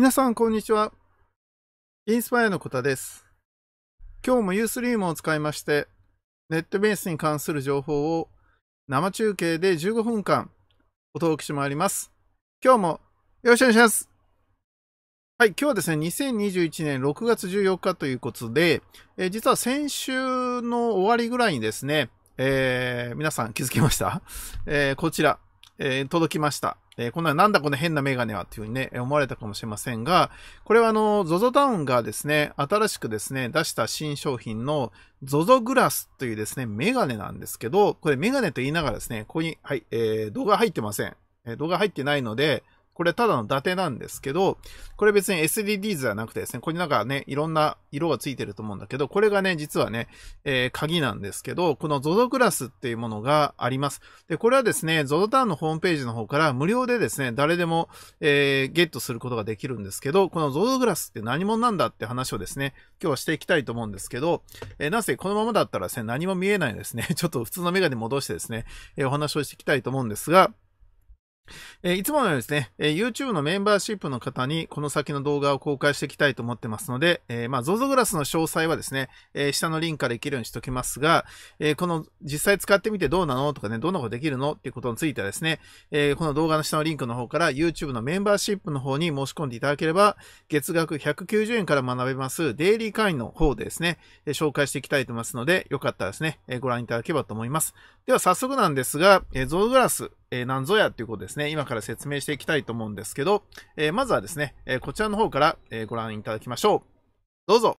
皆さん、こんにちは。インスパイアのこたです。今日もユースリームを使いまして、ネットベースに関する情報を生中継で15分間お届けしてまいります。今日もよろしくお願いします。はい、今日はですね、2021年6月14日ということで、え実は先週の終わりぐらいにですね、えー、皆さん気づきました、えー、こちら、え届きました。えこんな、なんだこの変なメガネはっていうふうにね、思われたかもしれませんが、これはあの、ZOZO タウンがですね、新しくですね、出した新商品の ZOZO グラスというですね、メガネなんですけど、これメガネと言いながらですね、ここに、はい、えー、動画入ってません。動画入ってないので、これただの伊達なんですけど、これ別に SDDs じゃなくてですね、これなんかね、いろんな色がついてると思うんだけど、これがね、実はね、えー、鍵なんですけど、この ZOZO クラスっていうものがあります。で、これはですね、ZOZO ターンのホームページの方から無料でですね、誰でも、えー、ゲットすることができるんですけど、この ZOZO クラスって何者なんだって話をですね、今日はしていきたいと思うんですけど、えー、なぜこのままだったらですね、何も見えないですね、ちょっと普通のメガネ戻してですね、えお話をしていきたいと思うんですが、えいつものようにですね、え YouTube のメンバーシップの方にこの先の動画を公開していきたいと思ってますので、えー、まあ、ZOZO グラスの詳細はですね、え下のリンクからいけるようにしておきますが、えこの実際使ってみてどうなのとかね、どんなことできるのっていうことについてはですね、えこの動画の下のリンクの方から YouTube のメンバーシップの方に申し込んでいただければ、月額190円から学べますデイリー会員の方でですね、え紹介していきたいと思いますので、よかったらですね、えご覧いただければと思います。では早速なんですが、ZOZO グラスえー、何ぞやっていうことですね、今から説明していきたいと思うんですけど、えー、まずはですね、えこちらの方から、えご覧いただきましょう。どうぞ。